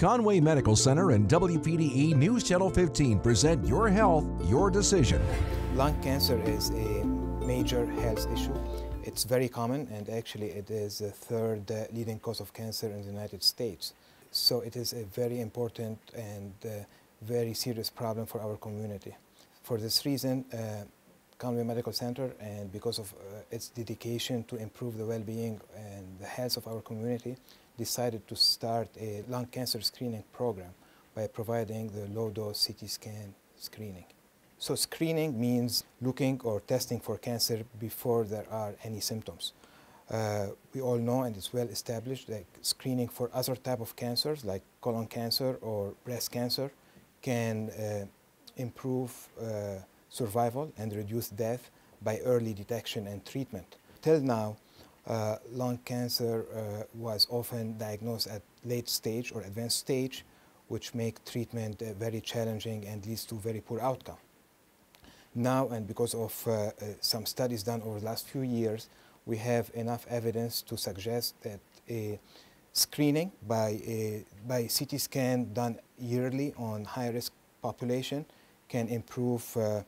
Conway Medical Center and WPDE News Channel 15 present Your Health, Your Decision. Lung cancer is a major health issue. It's very common and actually it is the third uh, leading cause of cancer in the United States. So it is a very important and uh, very serious problem for our community. For this reason, uh, Conway Medical Center and because of uh, its dedication to improve the well-being and the health of our community, decided to start a lung cancer screening program by providing the low-dose CT scan screening. So screening means looking or testing for cancer before there are any symptoms. Uh, we all know and it's well established that screening for other type of cancers like colon cancer or breast cancer can uh, improve uh, survival and reduce death by early detection and treatment. Till now, uh, lung cancer uh, was often diagnosed at late stage or advanced stage, which make treatment uh, very challenging and leads to very poor outcome. Now, and because of uh, uh, some studies done over the last few years, we have enough evidence to suggest that a screening by, a, by CT scan done yearly on high-risk population can improve uh,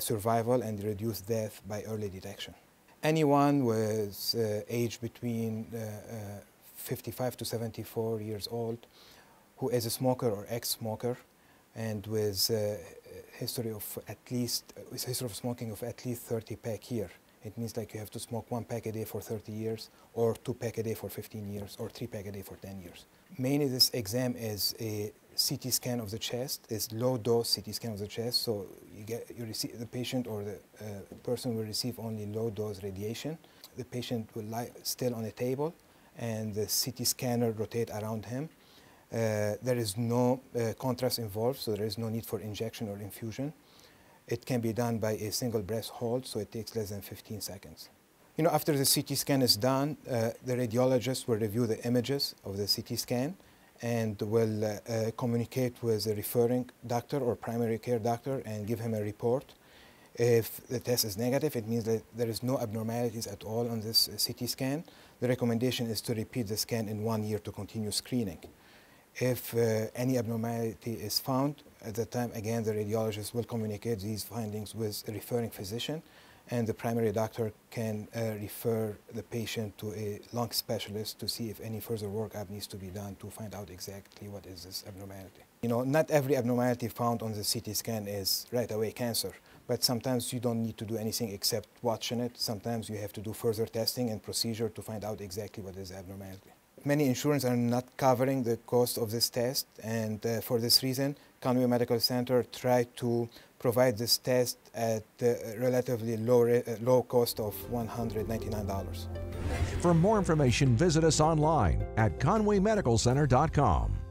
survival and reduce death by early detection anyone with uh, age between uh, uh, 55 to 74 years old who is a smoker or ex-smoker and with a uh, history of at least with history of smoking of at least 30 pack year. It means like you have to smoke one pack a day for 30 years or two pack a day for 15 years or three pack a day for 10 years. Mainly this exam is a CT scan of the chest. It's low dose CT scan of the chest, so you get you receive the patient or the uh, person will receive only low dose radiation. The patient will lie still on a table, and the CT scanner rotate around him. Uh, there is no uh, contrast involved, so there is no need for injection or infusion. It can be done by a single breath hold, so it takes less than 15 seconds. You know, after the CT scan is done, uh, the radiologist will review the images of the CT scan and will uh, uh, communicate with the referring doctor or primary care doctor and give him a report. If the test is negative, it means that there is no abnormalities at all on this uh, CT scan. The recommendation is to repeat the scan in one year to continue screening. If uh, any abnormality is found, at that time, again, the radiologist will communicate these findings with a referring physician and the primary doctor can uh, refer the patient to a lung specialist to see if any further workup needs to be done to find out exactly what is this abnormality. You know, not every abnormality found on the CT scan is right away cancer, but sometimes you don't need to do anything except watching it. Sometimes you have to do further testing and procedure to find out exactly what is abnormality. Many insurance are not covering the cost of this test, and uh, for this reason, Conway Medical Center tried to provide this test at a relatively low, uh, low cost of $199. For more information, visit us online at conwaymedicalcenter.com.